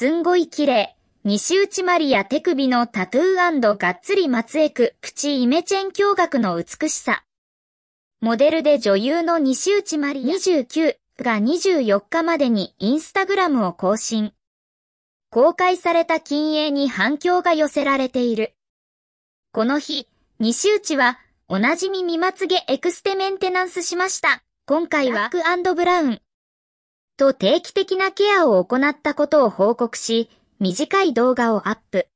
すんごい綺麗。西内まりや手首のタトゥーがっつり松江区プチイメチェン驚愕の美しさ。モデルで女優の西内まり29が24日までにインスタグラムを更新。公開された禁煙に反響が寄せられている。この日、西内はおなじみ見まつげエクステメンテナンスしました。今回はアクブラウン、と定期的なケアを行ったことを報告し、短い動画をアップ。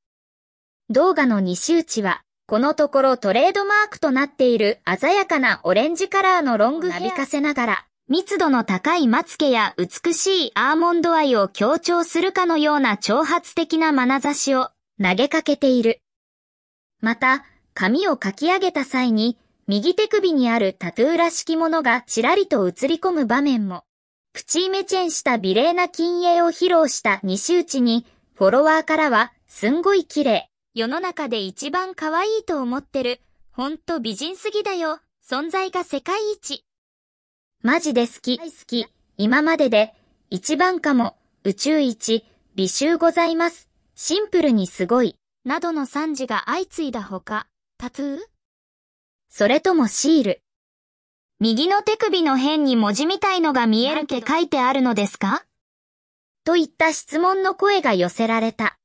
動画の西打ちは、このところトレードマークとなっている鮮やかなオレンジカラーのロングヘアをなびかせながら、密度の高いまつ毛や美しいアーモンド愛を強調するかのような挑発的な眼差しを投げかけている。また、髪をかき上げた際に、右手首にあるタトゥーらしきものがちらりと映り込む場面も。プチイメチェンした美麗な金鋭を披露した西内に、フォロワーからは、すんごい綺麗。世の中で一番可愛いと思ってる。ほんと美人すぎだよ。存在が世界一。マジで好き。大好き。今までで、一番かも、宇宙一、美醜ございます。シンプルにすごい。などの賛辞が相次いだほか、タトゥーそれともシール。右の手首の辺に文字みたいのが見えるって書いてあるのですかといった質問の声が寄せられた。